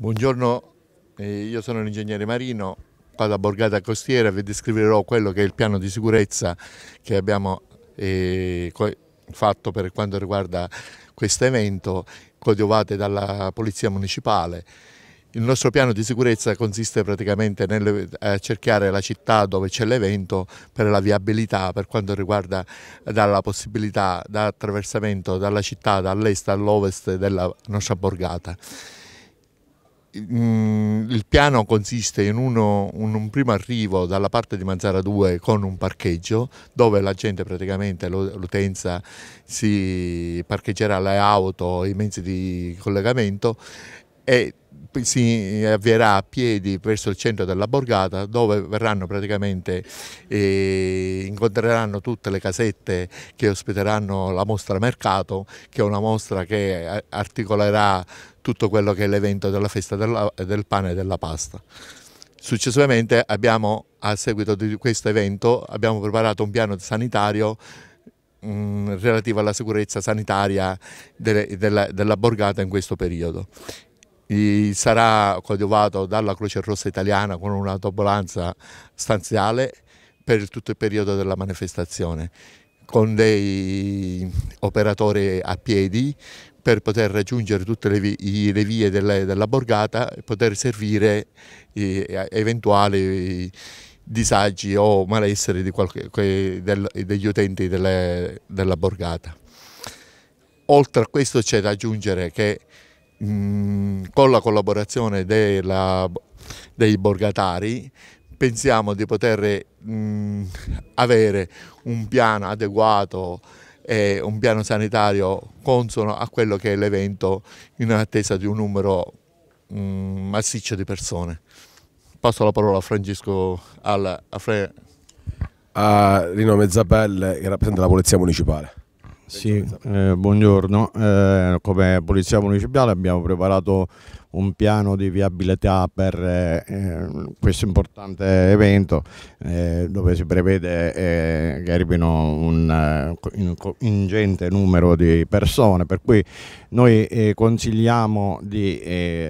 Buongiorno, eh, io sono l'ingegnere Marino, vado a Borgata Costiera vi descriverò quello che è il piano di sicurezza che abbiamo eh, fatto per quanto riguarda questo evento coadiuvate dalla Polizia Municipale. Il nostro piano di sicurezza consiste praticamente nel eh, cercare la città dove c'è l'evento per la viabilità per quanto riguarda eh, dalla possibilità di attraversamento dalla città dall'est all'ovest della nostra borgata il piano consiste in, uno, un, un, primo arrivo dalla parte di Manzara 2 con un parcheggio dove la gente praticamente, l'utenza si parcheggerà le auto, i mezzi di collegamento e si avvierà a piedi verso il centro della borgata dove verranno praticamente, eh, incontreranno tutte le casette che ospiteranno la mostra Mercato, che è una mostra che articolerà tutto quello che è l'evento della festa della, del pane e della pasta. Successivamente abbiamo, a seguito di questo evento, abbiamo preparato un piano sanitario mh, mm, relativo alla sicurezza sanitaria delle, della, della borgata in questo periodo sarà coadiuvato dalla Croce Rossa Italiana con una topolanza stanziale per tutto il periodo della manifestazione con dei operatori a piedi per poter raggiungere tutte le, vie, le vie delle, della borgata e poter servire eh, eventuali disagi o malessere di qualche, del, degli utenti delle, della borgata. Oltre a questo c'è da aggiungere che Mm, con la collaborazione della, dei borgatari pensiamo di poter mh, mm, avere un piano adeguato e un piano sanitario consono a quello che è l'evento in attesa di un numero mh, mm, massiccio di persone. Passo la parola a Francesco al, a, Fre a ah, Rino Mezzapelle che rappresenta la Polizia Municipale. Sì, eh, buongiorno. Eh, come Polizia Municipale abbiamo preparato un piano di viabilità per eh, eh questo importante evento eh, dove si prevede eh, che arrivino un, un, ingente numero di persone, per cui noi consigliamo di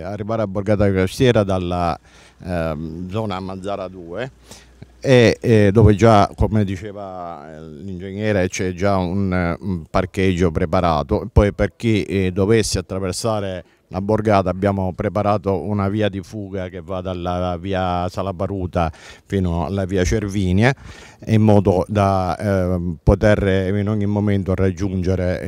arrivare a Borgata Costiera dalla ehm, zona Mazzara 2 e eh, dove già, come diceva eh, l'ingegnere, c'è già un, eh, un, parcheggio preparato. Poi per chi eh, dovesse attraversare la borgata abbiamo preparato una via di fuga che va dalla via Salabaruta fino alla via Cervinia in modo da ehm, eh, poter in ogni momento raggiungere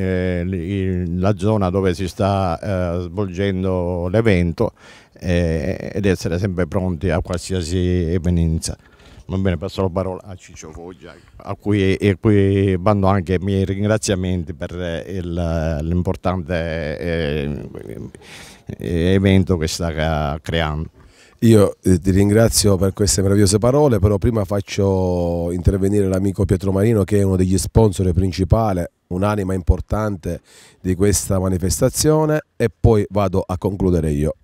eh, la zona dove si sta svolgendo l'evento ed essere sempre pronti a qualsiasi evenienza. Va bene, passo la parola a Ciccio Foggia, a cui, cui bando anche i miei ringraziamenti per eh, l'importante eh, eh, evento che sta creando. Io eh, ti ringrazio per queste meravigliose parole, però prima faccio intervenire l'amico Pietro Marino che è uno degli sponsor principali, un'anima importante di questa manifestazione e poi vado a concludere io.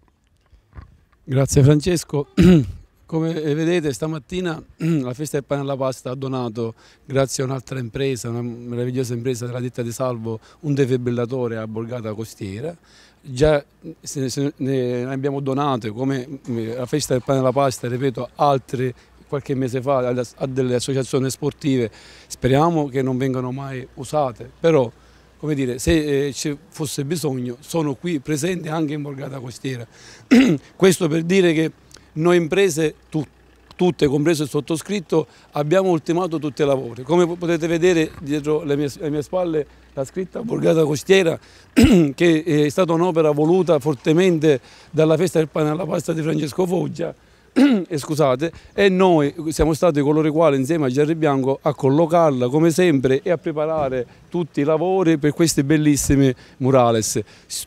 Grazie Francesco. Come eh, vedete stamattina la festa del pane alla pasta ha donato, grazie a un'altra impresa, una meravigliosa impresa della ditta di Salvo, un defibrillatore a Borgata Costiera. Già ne abbiamo donato, come eh, la festa del pane alla pasta, ripeto, altre qualche mese fa a delle associazioni sportive, speriamo che non vengano mai usate, però come dire, se eh, ci fosse bisogno sono qui presente anche in Borgata Costiera. Questo per dire che noi imprese tutte tutte, compreso il sottoscritto, abbiamo ultimato tutti i lavori. Come potete vedere dietro le mie, le mie spalle la scritta Borgata Costiera, che è stata un'opera voluta fortemente dalla festa del pane alla pasta di Francesco Foggia, scusate, e noi siamo stati coloro i quali insieme a Gerri Bianco a collocarla come sempre e a preparare tutti i lavori per questi bellissimi murales.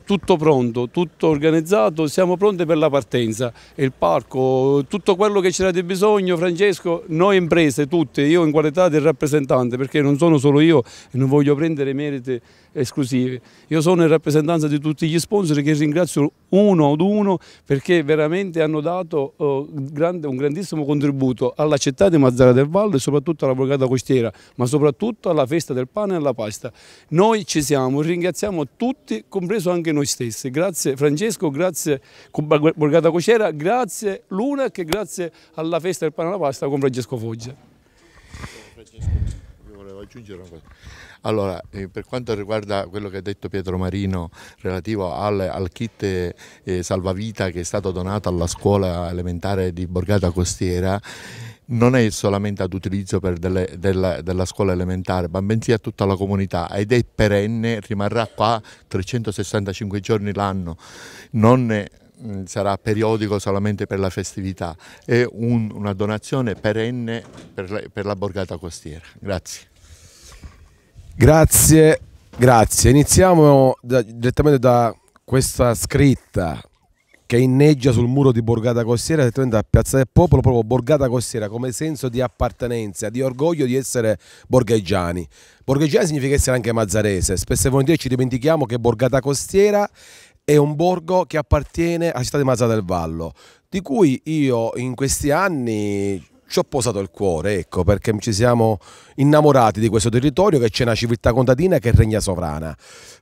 Tutto pronto, tutto organizzato, siamo pronti per la partenza. Il parco, tutto quello che c'era di bisogno, Francesco, noi imprese tutte, io in qualità di rappresentante, perché non sono solo io e non voglio prendere meriti esclusivi. Io sono in rappresentanza di tutti gli sponsor che ringrazio uno ad uno perché veramente hanno dato... Oh, grande, un grandissimo contributo alla città di Mazzara del Valle e soprattutto alla borgata costiera, ma soprattutto alla festa del pane e alla pasta. Noi ci siamo, ringraziamo tutti, compreso anche noi stessi. Grazie Francesco, grazie Borgata Costiera, grazie Luna e grazie alla festa del pane e alla pasta con Francesco Foggia. Francesco, io volevo aggiungere una cosa. Allora, eh, per quanto riguarda quello che ha detto Pietro Marino relativo al, al kit eh, salvavita che è stato donato alla scuola elementare di Borgata Costiera, non è solamente ad utilizzo delle, della, della, scuola elementare, ma bensì a tutta la comunità ed è perenne, rimarrà qua 365 giorni l'anno, non mh, mm, sarà periodico solamente per la festività, è un, una donazione perenne per la, per la borgata costiera. Grazie. Grazie, grazie. Iniziamo da, direttamente da questa scritta che inneggia sul muro di Borgata Costiera, direttamente da Piazza del Popolo, proprio Borgata Costiera come senso di appartenenza, di orgoglio di essere borgheggiani. Borgheggiani significa essere anche mazzarese, spesso e volentieri ci dimentichiamo che Borgata Costiera è un borgo che appartiene alla città di Mazza del Vallo, di cui io in questi anni ci ho posato il cuore, ecco, perché ci siamo innamorati di questo territorio che c'è una civiltà contadina che regna sovrana.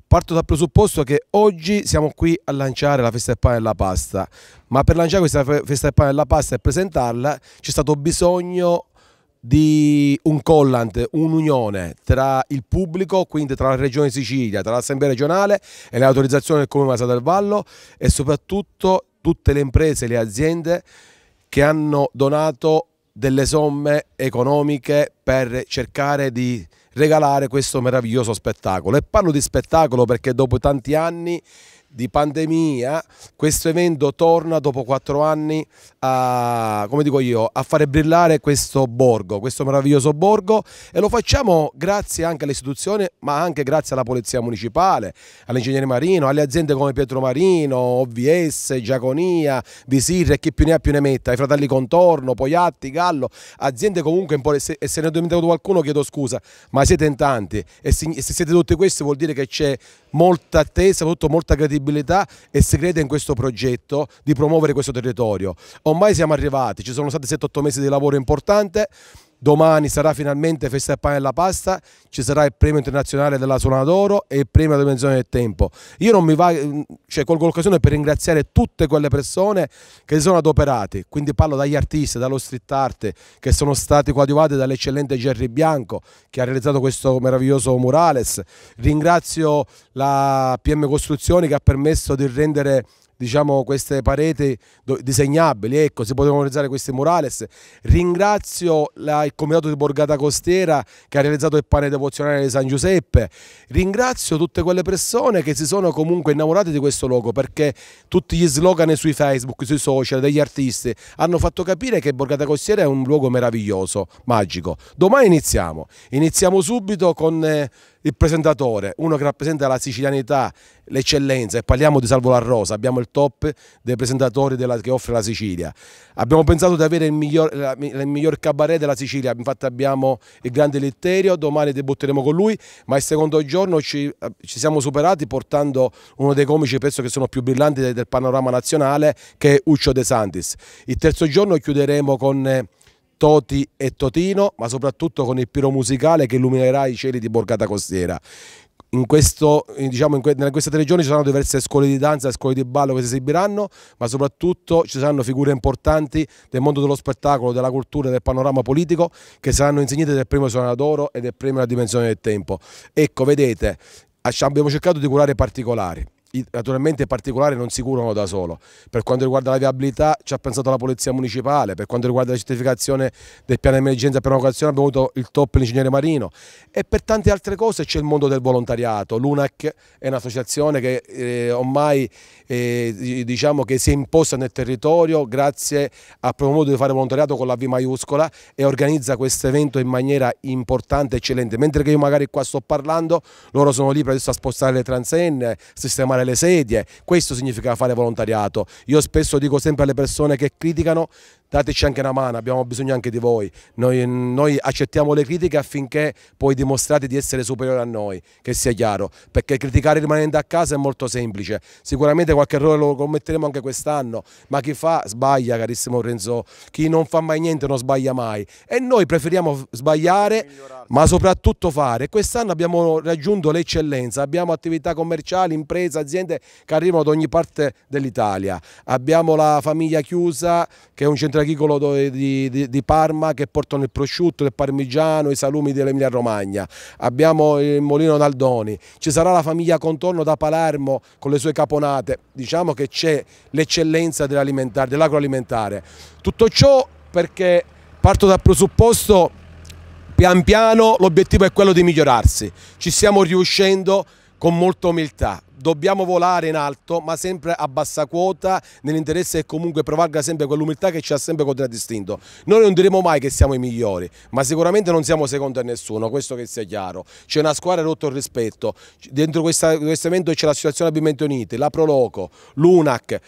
Parto dal presupposto che oggi siamo qui a lanciare la festa del pane e della pasta, ma per lanciare questa festa del pane e della pasta e presentarla c'è stato bisogno di un collant, un'unione tra il pubblico, quindi tra la Regione Sicilia, tra l'Assemblea regionale e le autorizzazioni del Comune Masa del Vallo e soprattutto tutte le imprese, e le aziende che hanno donato delle somme economiche per cercare di regalare questo meraviglioso spettacolo. E parlo di spettacolo perché dopo tanti anni di pandemia, questo evento torna dopo quattro anni a, come dico io, a fare brillare questo borgo, questo meraviglioso borgo e lo facciamo grazie anche all'istituzione ma anche grazie alla Polizia Municipale, all'Ingegnere Marino, alle aziende come Pietro Marino, OVS, Giaconia, Visir e chi più ne ha più ne metta, i fratelli Contorno, Poiatti, Gallo, aziende comunque, e se ne ho dimenticato qualcuno chiedo scusa, ma siete in tanti e se siete tutti questi vuol dire che c'è molta attesa, soprattutto molta credibilità e si crede in questo progetto di promuovere questo territorio. Ormai siamo arrivati, ci sono stati 7-8 mesi di lavoro importante, Domani sarà finalmente festa del pane e della pasta, ci sarà il premio internazionale della Solana d'Oro e il premio della dimensione del tempo. Io non mi va, mm, cioè, colgo l'occasione per ringraziare tutte quelle persone che si sono adoperate, quindi parlo dagli artisti, dallo street art, che sono stati coadiuvati dall'eccellente Gerry Bianco che ha realizzato questo meraviglioso murales. Ringrazio la PM Costruzioni che ha permesso di rendere diciamo, queste pareti disegnabili, ecco, si potevano realizzare questi murales. Ringrazio la, il comitato di Borgata Costiera che ha realizzato il pane devozionale di San Giuseppe, ringrazio tutte quelle persone che si sono comunque innamorate di questo luogo perché tutti gli slogan sui Facebook, sui social degli artisti hanno fatto capire che Borgata Costiera è un luogo meraviglioso, magico. Domani iniziamo, iniziamo subito con... Eh, il presentatore, uno che rappresenta la sicilianità, l'eccellenza e parliamo di Salvo La Rosa, abbiamo il top dei presentatori della, che offre la Sicilia. Abbiamo pensato di avere il miglior, la, il miglior cabaret della Sicilia, infatti abbiamo il grande Letterio, domani debutteremo con lui, ma il secondo giorno ci, ci siamo superati portando uno dei comici penso che sono più brillanti del, del panorama nazionale che è Uccio De Santis. Il terzo giorno chiuderemo con... Eh, Toti e Totino, ma soprattutto con il piro musicale che illuminerà i cieli di Borgata Costiera in, questo, diciamo, in, que in queste tre giorni ci saranno diverse scuole di danza, scuole di ballo che si esibiranno, ma soprattutto ci saranno figure importanti del mondo dello spettacolo, della cultura, del panorama politico che saranno insegnate del primo suonato d'Oro e del primo La Dimensione del Tempo. Ecco, vedete, abbiamo cercato di curare i particolari naturalmente particolari non si curano da solo. Per quanto riguarda la viabilità ci ha pensato la Polizia Municipale, per quanto riguarda la certificazione del piano di emergenza per vocazione abbiamo avuto il top l'ingegnere Marino e per tante altre cose c'è il mondo del volontariato. L'UNAC è un'associazione che eh, ormai eh, diciamo che si è imposta nel territorio grazie al proprio modo di fare volontariato con la V maiuscola e organizza questo evento in maniera importante, e eccellente. Mentre che io magari qua sto parlando, loro sono lì adesso a spostare le transenne, sistemare sistemare le sedie, questo significa fare volontariato. Io spesso dico sempre alle persone che criticano, dateci anche una mano, abbiamo bisogno anche di voi. Noi, noi accettiamo le critiche affinché poi dimostrate di essere superiori a noi, che sia chiaro, perché criticare rimanendo a casa è molto semplice. Sicuramente qualche errore lo commetteremo anche quest'anno, ma chi fa sbaglia, carissimo Renzo, chi non fa mai niente non sbaglia mai. E noi preferiamo sbagliare, ma soprattutto fare. Quest'anno abbiamo raggiunto l'eccellenza, abbiamo attività commerciali, impresa, aziende che arrivano da ogni parte dell'Italia. Abbiamo la famiglia Chiusa che è un centro agricolo di, di, di Parma che portano il prosciutto, il parmigiano, i salumi dell'Emilia Romagna. Abbiamo il Molino Naldoni, ci sarà la famiglia Contorno da Palermo con le sue caponate. Diciamo che c'è l'eccellenza dell'agroalimentare. Dell Tutto ciò perché parto dal presupposto pian piano l'obiettivo è quello di migliorarsi. Ci stiamo riuscendo con molta umiltà, dobbiamo volare in alto ma sempre a bassa quota nell'interesse che comunque prevalga sempre quell'umiltà che ci ha sempre contraddistinto. Noi non diremo mai che siamo i migliori ma sicuramente non siamo secondi a nessuno, questo che sia chiaro. C'è una squadra rotto il rispetto, dentro questa, questo evento c'è l'associazione Abimenti Uniti, la Proloco, l'UNAC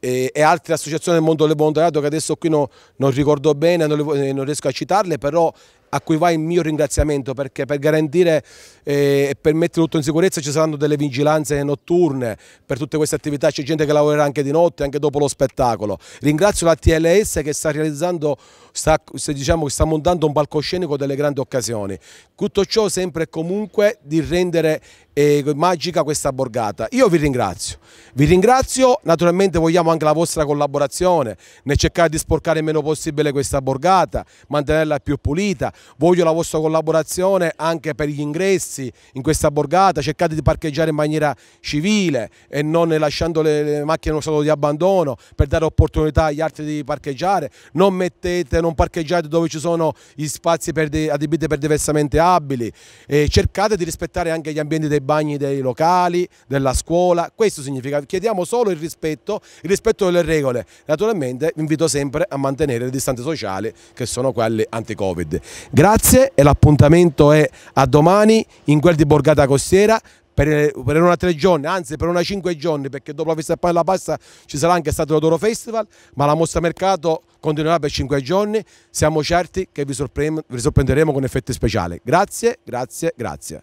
e, e, altre associazioni del mondo del volontariato che adesso qui no, non ricordo bene, non, le, eh, non riesco a citarle, però a cui va il mio ringraziamento perché per garantire eh, e eh, per mettere tutto in sicurezza ci saranno delle vigilanze notturne per tutte queste attività, c'è gente che lavorerà anche di notte, anche dopo lo spettacolo. Ringrazio la TLS che sta realizzando, sta, diciamo, sta montando un palcoscenico delle grandi occasioni. Tutto ciò sempre e comunque di rendere eh, magica questa borgata. Io vi ringrazio, vi ringrazio, naturalmente vogliamo anche la vostra collaborazione nel cercare di sporcare il meno possibile questa borgata, mantenerla più pulita, voglio la vostra collaborazione anche per gli ingressi in questa borgata, cercate di parcheggiare in maniera civile e non lasciando le, macchine in uno stato di abbandono per dare opportunità agli altri di parcheggiare, non mettete, non parcheggiate dove ci sono gli spazi per adibiti per diversamente abili, e cercate di rispettare anche gli ambienti dei bagni dei locali, della scuola, questo significa, chiediamo solo il rispetto, il rispetto delle regole, naturalmente vi invito sempre a mantenere le distanze sociali che sono quelle anti-covid. Grazie e l'appuntamento è a domani in quel di Borgata Costiera per, per, una tre giorni, anzi per una cinque giorni, perché dopo la festa del pane della pasta ci sarà anche stato l'Odoro Festival, ma la mossa mercato continuerà per cinque giorni, siamo certi che vi, sorpre vi sorprenderemo con effetti speciali. Grazie, grazie, grazie.